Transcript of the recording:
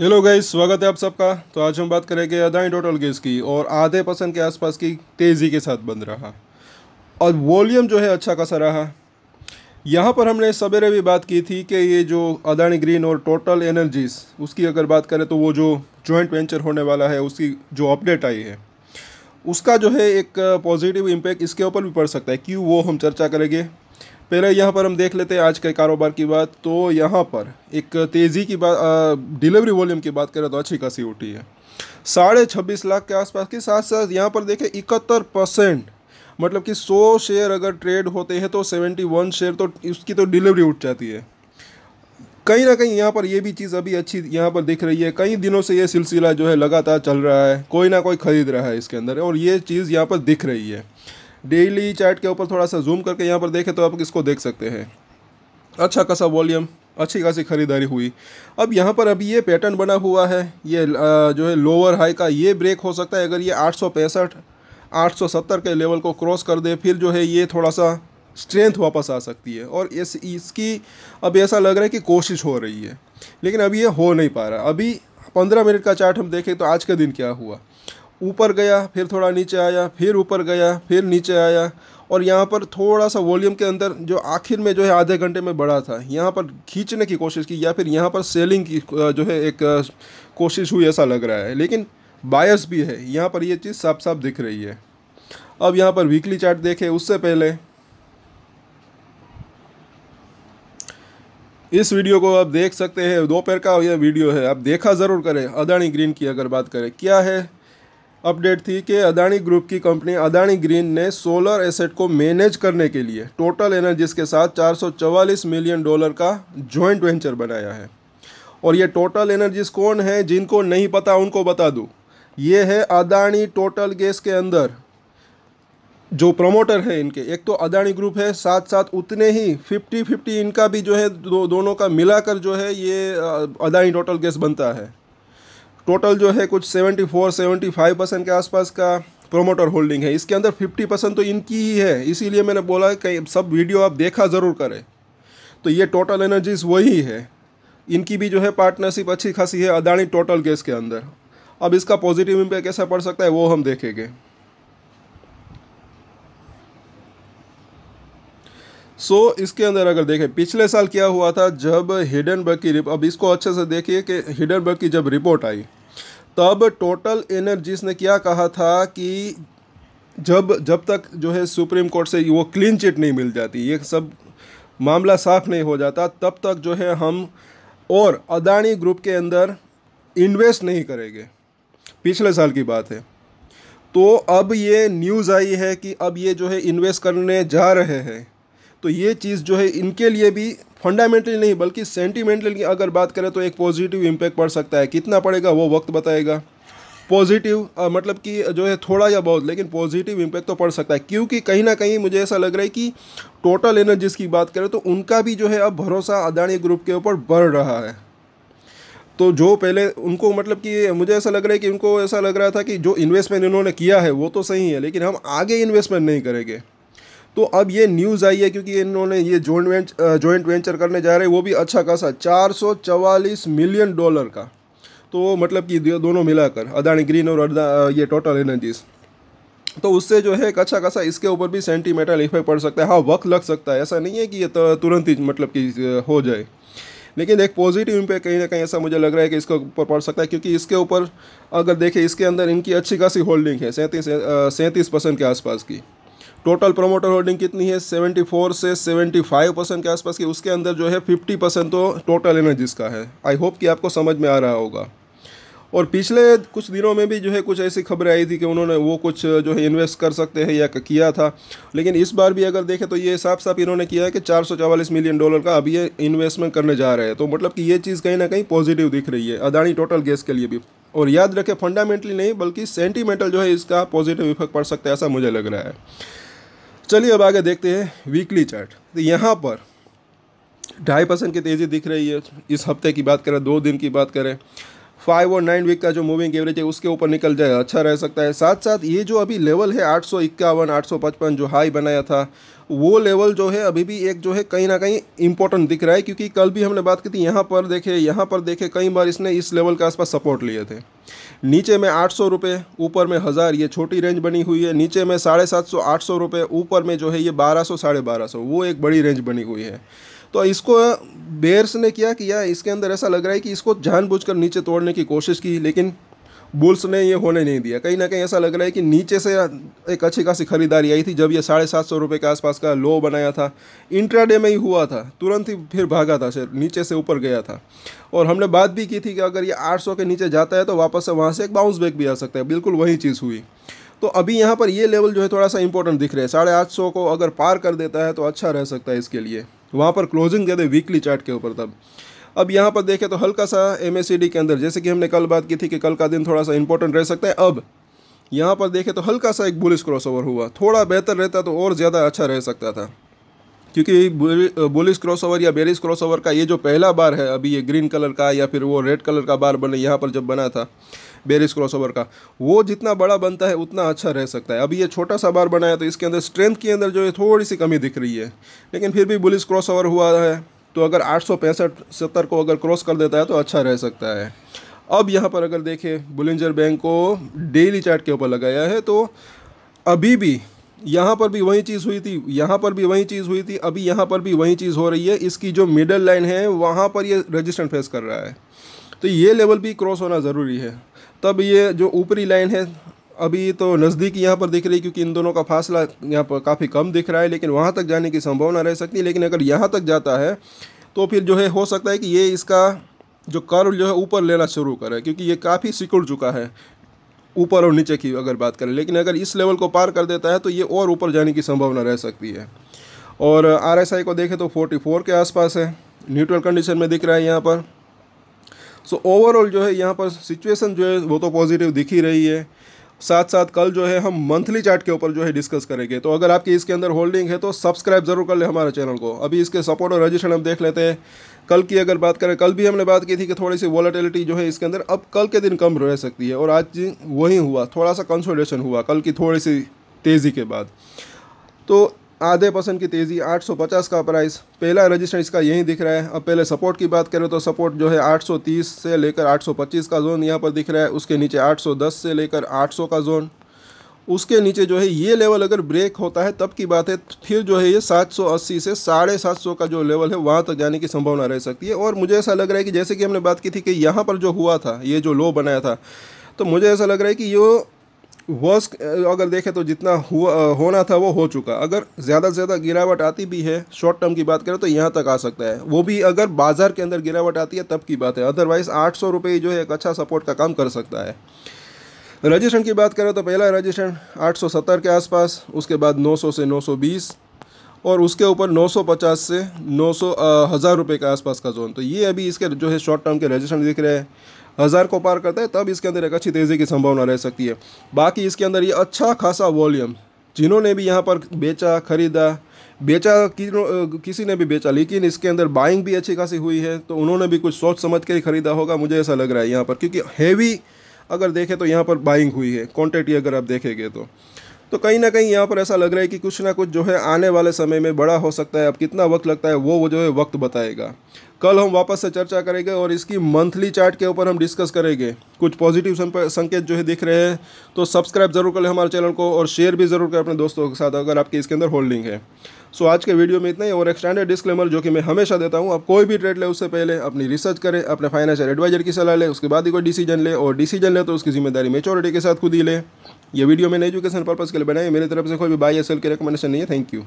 hello guys स्वागत है आप सबका तो आज हम बात करेंगे अदानी टोटल गेस की और आधे परसेंट के आसपास की तेज़ी के साथ बंद रहा और वॉल्यूम जो है अच्छा खासा रहा यहाँ पर हमने सवेरे भी बात की थी कि ये जो अदानी ग्रीन और टोटल एनर्जीज उसकी अगर बात करें तो वो जो जॉइंट वेंचर होने वाला है उसकी जो अपडेट आई है उसका जो है एक पॉजिटिव इम्पैक्ट इसके ऊपर भी पड़ सकता है क्यों वो हम चर्चा करेंगे पहले यहाँ पर हम देख लेते हैं आज के कारोबार की बात तो यहाँ पर एक तेज़ी की बात डिलीवरी वॉल्यूम की बात करें तो अच्छी खासी उठी है साढ़े छब्बीस लाख के आसपास के साथ साथ यहाँ पर देखें इकहत्तर परसेंट मतलब कि सौ शेयर अगर ट्रेड होते हैं तो सेवेंटी वन शेयर तो उसकी तो डिलीवरी उठ जाती है कहीं ना कहीं यहाँ पर ये भी चीज़ अभी अच्छी यहाँ पर दिख रही है कई दिनों से ये सिलसिला जो है लगातार चल रहा है कोई ना कोई खरीद रहा है इसके अंदर और ये चीज़ यहाँ पर दिख रही है डेली चार्ट के ऊपर थोड़ा सा जूम करके यहाँ पर देखें तो आप इसको देख सकते हैं अच्छा खासा वॉल्यूम अच्छी खासी ख़रीदारी हुई अब यहाँ पर अभी ये पैटर्न बना हुआ है ये जो है लोअर हाई का ये ब्रेक हो सकता है अगर ये आठ 870 के लेवल को क्रॉस कर दे फिर जो है ये थोड़ा सा स्ट्रेंथ वापस आ सकती है और इस इसकी अब ऐसा लग रहा है कि कोशिश हो रही है लेकिन अभी ये हो नहीं पा रहा अभी पंद्रह मिनट का चार्ट हम देखें तो आज के दिन क्या हुआ ऊपर गया फिर थोड़ा नीचे आया फिर ऊपर गया फिर नीचे आया और यहाँ पर थोड़ा सा वॉल्यूम के अंदर जो आखिर में जो है आधे घंटे में बढ़ा था यहाँ पर खींचने की कोशिश की या फिर यहाँ पर सेलिंग की जो है एक कोशिश हुई ऐसा लग रहा है लेकिन बायस भी है यहाँ पर ये चीज़ साफ साफ दिख रही है अब यहाँ पर वीकली चार्ट देखें उससे पहले इस वीडियो को आप देख सकते हैं दोपहर का यह वीडियो है आप देखा ज़रूर करें अदानी ग्रीन की अगर बात करें क्या है अपडेट थी कि अदानी ग्रुप की कंपनी अदानी ग्रीन ने सोलर एसेट को मैनेज करने के लिए टोटल एनर्जीज के साथ 444 मिलियन डॉलर का जॉइंट वेंचर बनाया है और ये टोटल एनर्जीज कौन है जिनको नहीं पता उनको बता दूँ ये है अदानी टोटल गैस के अंदर जो प्रमोटर है इनके एक तो अदानी ग्रुप है साथ साथ उतने ही फिफ्टी फिफ्टी इनका भी जो है दो, दोनों का मिलाकर जो है ये अदानी टोटल गैस बनता है टोटल जो है कुछ 74 75 परसेंट के आसपास का प्रोमोटर होल्डिंग है इसके अंदर 50 परसेंट तो इनकी ही है इसीलिए मैंने बोला कि सब वीडियो आप देखा ज़रूर करें तो ये टोटल एनर्जीज वही है इनकी भी जो है पार्टनरशिप अच्छी खासी है अदानी टोटल गैस के अंदर अब इसका पॉजिटिव इम्पैक्ट कैसा पड़ सकता है वो हम देखेंगे सो so, इसके अंदर अगर देखें पिछले साल क्या हुआ था जब हिडनबर्ग की अब इसको अच्छे से देखिए कि हिडनबर्ग की जब रिपोर्ट आई तब टोटल एनर्जीज ने क्या कहा था कि जब जब तक जो है सुप्रीम कोर्ट से वो क्लीन चिट नहीं मिल जाती ये सब मामला साफ नहीं हो जाता तब तक जो है हम और अदानी ग्रुप के अंदर इन्वेस्ट नहीं करेंगे पिछले साल की बात है तो अब ये न्यूज़ आई है कि अब ये जो है इन्वेस्ट करने जा रहे हैं तो ये चीज़ जो है इनके लिए भी फंडामेंटली नहीं बल्कि सेंटिमेंटल की अगर बात करें तो एक पॉजिटिव इम्पैक्ट पड़ सकता है कितना पड़ेगा वो वक्त बताएगा पॉजिटिव मतलब कि जो है थोड़ा या बहुत लेकिन पॉजिटिव इम्पैक्ट तो पड़ सकता है क्योंकि कहीं ना कहीं मुझे ऐसा लग रहा है कि टोटल एनर्जीज की बात करें तो उनका भी जो है अब भरोसा अदानी ग्रुप के ऊपर बढ़ रहा है तो जो पहले उनको मतलब कि मुझे ऐसा लग रहा है कि उनको ऐसा लग रहा था कि जो इन्वेस्टमेंट इन्होंने किया है वो तो सही है लेकिन हम आगे इन्वेस्टमेंट नहीं करेंगे तो अब ये न्यूज़ आई है क्योंकि इन्होंने ये जॉइंट वेंच जॉइंट वेंचर करने जा रहे हैं वो भी अच्छा खासा चार मिलियन डॉलर का तो मतलब कि दोनों मिलाकर अदानी ग्रीन और अदा ये टोटल एनर्जीज़ तो उससे जो है एक अच्छा खासा इसके ऊपर भी सेंटीमेटल इफेक्ट पड़ सकता है हाँ वक्त लग सकता है ऐसा नहीं है कि ये तुरंत ही मतलब कि हो जाए लेकिन एक पॉजिटिव इम्पैक्ट कहीं ना कहीं ऐसा मुझे लग रहा है कि इसके ऊपर पड़ सकता है क्योंकि इसके ऊपर अगर देखें इसके अंदर इनकी अच्छी खासी होल्डिंग है सैंतीस सैंतीस परसेंट के आसपास की टोटल प्रोमोटर होल्डिंग कितनी है 74 से 75 परसेंट के आसपास की उसके अंदर जो है 50 परसेंट तो टोटल एनर्जीज का है आई होप कि आपको समझ में आ रहा होगा और पिछले कुछ दिनों में भी जो है कुछ ऐसी खबरें आई थी कि उन्होंने वो कुछ जो है इन्वेस्ट कर सकते हैं या किया था लेकिन इस बार भी अगर देखें तो ये साफ साफ इन्होंने किया है कि चार मिलियन डॉलर का अब ये इन्वेस्टमेंट करने जा रहे हैं तो मतलब कि ये चीज़ कहीं ना कहीं पॉजिटिव दिख रही है अदानी टोटल गैस के लिए भी और याद रखें फंडामेंटली नहीं बल्कि सेंटीमेंटल जो है इसका पॉजिटिव इफेक्ट पड़ सकता है ऐसा मुझे लग रहा है चलिए अब आगे देखते हैं वीकली चार्ट तो यहाँ पर ढाई परसेंट की तेज़ी दिख रही है इस हफ्ते की बात करें दो दिन की बात करें फाइव और नाइन वीक का जो मूविंग एवरेज है उसके ऊपर निकल जाए अच्छा रह सकता है साथ साथ ये जो अभी लेवल है आठ सौ इक्यावन आठ सौ पचपन जो हाई बनाया था वो लेवल जो है अभी भी एक जो है कहीं ना कहीं इंपॉर्टेंट दिख रहा है क्योंकि कल भी हमने बात की थी यहाँ पर देखे यहाँ पर देखे कई बार इसने इस लेवल के आसपास सपोर्ट लिए थे नीचे में आठ सौ रुपये ऊपर में हज़ार ये छोटी रेंज बनी हुई है नीचे में साढ़े सात सौ आठ सौ रुपये ऊपर में जो है ये बारह सौ साढ़े बारह सौ वो एक बड़ी रेंज बनी हुई है तो इसको बेयर्स ने क्या किया इसके अंदर ऐसा लग रहा है कि इसको जानबूझकर नीचे तोड़ने की कोशिश की लेकिन बुल्स ने ये होने नहीं दिया कहीं ना कहीं ऐसा लग रहा है कि नीचे से एक अच्छी खासी खरीदारी आई थी जब ये साढ़े सात सौ रुपये के आसपास का लो बनाया था इंट्राडे में ही हुआ था तुरंत ही फिर भागा था शेयर नीचे से ऊपर गया था और हमने बात भी की थी कि अगर ये आठ सौ के नीचे जाता है तो वापस से वहाँ से एक बाउंस बैक भी आ सकता है बिल्कुल वही चीज़ हुई तो अभी यहाँ पर ये लेवल जो है थोड़ा सा इंपॉर्टेंट दिख रहा है साढ़े आठ सौ को अगर पार कर देता है तो अच्छा रह सकता है इसके लिए वहाँ पर क्लोजिंग दे दे वीकली चार्ट के ऊपर तब अब यहाँ पर देखें तो हल्का सा एम के अंदर जैसे कि हमने कल बात की थी कि कल का दिन थोड़ा सा इंपॉर्टेंट रह सकता है अब यहाँ पर देखें तो हल्का सा एक बुलिस क्रॉसओवर हुआ थोड़ा बेहतर रहता तो और ज़्यादा अच्छा रह सकता था क्योंकि बुलिस क्रॉसओवर या बेरिस क्रॉसओवर का ये जो पहला बार है अभी ये ग्रीन कलर का या फिर वो रेड कलर का बार बने यहाँ पर जब बना था बेरिस क्रॉसओवर का वो जितना बड़ा बनता है उतना अच्छा रह सकता है अभी ये छोटा सा बार बनाया तो इसके अंदर स्ट्रेंथ के अंदर जो है थोड़ी सी कमी दिख रही है लेकिन फिर भी बुलिस क्रॉसओवर हुआ है तो अगर आठ सौ पैंसठ सत्तर को अगर क्रॉस कर देता है तो अच्छा रह सकता है अब यहाँ पर अगर देखें बुलेंजर बैंक को डेली चार्ट के ऊपर लगाया है तो अभी भी यहाँ पर भी वही चीज़ हुई थी यहाँ पर भी वही चीज़ हुई थी अभी यहाँ पर भी वही चीज़ हो रही है इसकी जो मिडल लाइन है वहाँ पर ये रजिस्टेंट फेस कर रहा है तो ये लेवल भी क्रॉस होना ज़रूरी है तब ये जो ऊपरी लाइन है अभी तो नज़दीकी यहाँ पर दिख रही है क्योंकि इन दोनों का फासला यहाँ पर काफ़ी कम दिख रहा है लेकिन वहाँ तक जाने की संभावना रह सकती है लेकिन अगर यहाँ तक जाता है तो फिर जो है हो सकता है कि ये इसका जो कर्व जो है ऊपर लेना शुरू करे क्योंकि ये काफ़ी सिकुड़ चुका है ऊपर और नीचे की अगर बात करें लेकिन अगर इस लेवल को पार कर देता है तो ये और ऊपर जाने की संभावना रह सकती है और आर को देखें तो फोर्टी के आसपास है न्यूट्रल कंडीशन में दिख रहा है यहाँ पर सो ओवरऑल जो है यहाँ पर सिचुएसन जो है वो तो पॉजिटिव दिख ही रही है साथ साथ कल जो है हम मंथली चार्ट के ऊपर जो है डिस्कस करेंगे तो अगर आपकी इसके अंदर होल्डिंग है तो सब्सक्राइब जरूर कर ले हमारे चैनल को अभी इसके सपोर्ट और रजिस्ट्रेशन हम देख लेते हैं कल की अगर बात करें कल भी हमने बात की थी कि थोड़ी सी वॉलेटिलिटी जो है इसके अंदर अब कल के दिन कम रह सकती है और आज वही हुआ थोड़ा सा कंसोलिडेशन हुआ कल की थोड़ी सी तेज़ी के बाद तो आधे परसेंट की तेज़ी 850 का प्राइस पहला रजिस्टर इसका यहीं दिख रहा है अब पहले सपोर्ट की बात करें तो सपोर्ट जो है 830 से लेकर 825 का जोन यहाँ पर दिख रहा है उसके नीचे 810 से लेकर 800 का जोन उसके नीचे जो है ये लेवल अगर ब्रेक होता है तब की बात है फिर जो है ये 780 से साढ़े सात सौ का जो लेवल है वहाँ तक जाने की संभावना रह सकती है और मुझे ऐसा लग रहा है कि जैसे कि हमने बात की थी कि यहाँ पर जो हुआ था ये जो लो बनाया था तो मुझे ऐसा लग रहा है कि यो वर्स अगर देखें तो जितना हुआ होना था वो हो चुका अगर ज़्यादा से ज़्यादा गिरावट आती भी है शॉर्ट टर्म की बात करें तो यहाँ तक आ सकता है वो भी अगर बाज़ार के अंदर गिरावट आती है तब की बात है अदरवाइज़ आठ सौ रुपये जो है एक अच्छा सपोर्ट का काम कर सकता है रजिस्ट्रेशन की बात करें तो पहला रजिस्ट्रेशन आठ सौ सत्तर के आसपास उसके बाद नौ सौ से नौ सौ बीस और उसके ऊपर पचास से नौ सौ हज़ार रुपये के आसपास का जोन तो ये अभी इसके जो है शॉर्ट टर्म के रजिस्ट्रेशन दिख रहे हैं हज़ार को पार करता है तब इसके अंदर एक अच्छी तेज़ी की संभावना रह सकती है बाकी इसके अंदर ये अच्छा खासा वॉल्यूम जिन्होंने भी यहाँ पर बेचा खरीदा बेचा किसी ने भी बेचा लेकिन इसके अंदर बाइंग भी अच्छी खासी हुई है तो उन्होंने भी कुछ सोच समझ के ही खरीदा होगा मुझे ऐसा लग रहा है यहाँ पर क्योंकि हैवी अगर देखें तो यहाँ पर बाइंग हुई है क्वान्टिटी अगर आप देखेंगे तो तो कहीं ना कहीं यहाँ पर ऐसा लग रहा है कि कुछ ना कुछ जो है आने वाले समय में बड़ा हो सकता है अब कितना वक्त लगता है वो वो जो है वक्त बताएगा कल हम वापस से चर्चा करेंगे और इसकी मंथली चार्ट के ऊपर हम डिस्कस करेंगे कुछ पॉजिटिव संकेत जो है दिख रहे हैं तो सब्सक्राइब जरूर करें हमारे चैनल को और शेयर भी जरूर करें अपने दोस्तों के साथ अगर आपके इसके अंदर होल्डिंग है सो आज के वीडियो में इतना ही और एक स्टैंडर्ड डिस्क्लेमर जो कि मैं हमेशा देता हूँ आप कोई भी ट्रेड लें उससे पहले अपनी रिसर्च करें अपने फाइनेंशियल एडवाइजर की सलाह लें उसके बाद ही कोई डिसीजन ले और डिसीजन ले तो उसकी जिम्मेदारी मेचोरिटी के साथ खुद ही लें ये वीडियो मैंने एजुकेशन पर्पज़ के लिए बनाई मेरी तरफ से कोई भी बाई एसल एल की रिकमेंडेशन नहीं है थैंक यू